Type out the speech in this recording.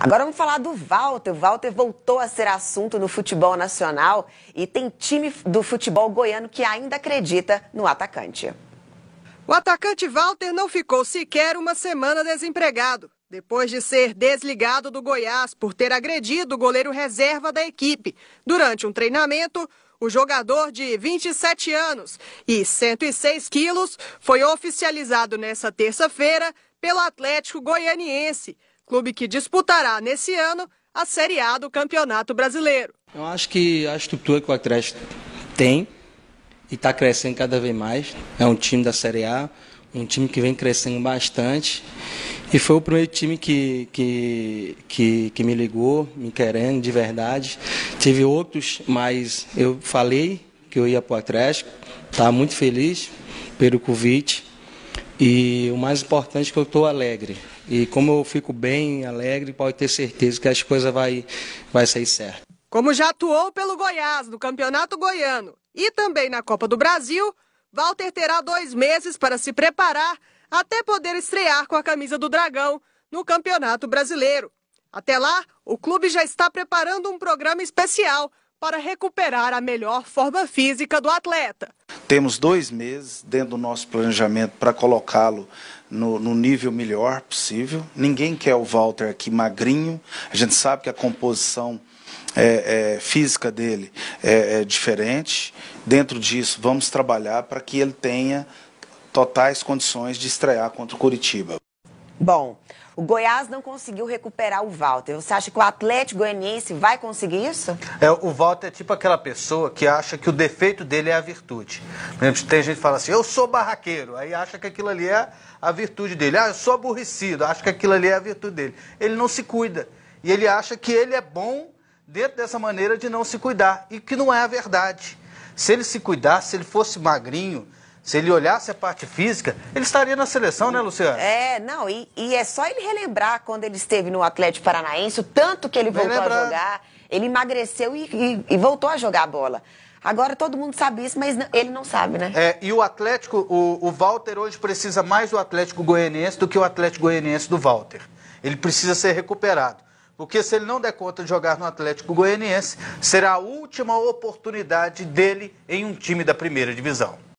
Agora vamos falar do Walter. O Walter voltou a ser assunto no futebol nacional e tem time do futebol goiano que ainda acredita no atacante. O atacante Walter não ficou sequer uma semana desempregado. Depois de ser desligado do Goiás por ter agredido o goleiro reserva da equipe durante um treinamento, o jogador de 27 anos e 106 quilos foi oficializado nesta terça-feira pelo Atlético Goianiense clube que disputará nesse ano a Série A do Campeonato Brasileiro. Eu acho que a estrutura que o Atlético tem e está crescendo cada vez mais é um time da Série A, um time que vem crescendo bastante. E foi o primeiro time que, que, que, que me ligou, me querendo de verdade. Tive outros, mas eu falei que eu ia para o Atlético. Estava muito feliz pelo convite. E o mais importante é que eu estou alegre. E como eu fico bem, alegre, pode ter certeza que as coisas vai, vai sair certo. Como já atuou pelo Goiás no Campeonato Goiano e também na Copa do Brasil, Walter terá dois meses para se preparar até poder estrear com a camisa do Dragão no Campeonato Brasileiro. Até lá, o clube já está preparando um programa especial para recuperar a melhor forma física do atleta. Temos dois meses dentro do nosso planejamento para colocá-lo no, no, nível melhor possível. Ninguém quer o Walter aqui magrinho. A gente sabe que a composição é, é, física dele é, é diferente. Dentro disso, vamos trabalhar para que ele tenha totais condições de estrear contra o Curitiba. Bom, o Goiás não conseguiu recuperar o Walter. Você acha que o Atlético Goianiense vai conseguir isso? É, o Walter é tipo aquela pessoa que acha que o defeito dele é a virtude. Tem gente que fala assim, eu sou barraqueiro, aí acha que aquilo ali é a virtude dele. Ah, eu sou aborrecido, acha que aquilo ali é a virtude dele. Ele não se cuida. E ele acha que ele é bom dentro dessa maneira de não se cuidar. E que não é a verdade. Se ele se cuidasse, se ele fosse magrinho, se ele olhasse a parte física, ele estaria na seleção, né, Luciano? É, não, e, e é só ele relembrar quando ele esteve no Atlético Paranaense, o tanto que ele voltou a jogar. Ele emagreceu e, e, e, voltou a jogar a bola. Agora todo mundo sabe isso, mas ele não sabe, né? É, e o Atlético, o, o Walter hoje precisa mais do Atlético Goianiense do que o Atlético Goianiense do Walter. Ele precisa ser recuperado. Porque se ele não der conta de jogar no Atlético Goianiense, será a última oportunidade dele em um time da primeira divisão.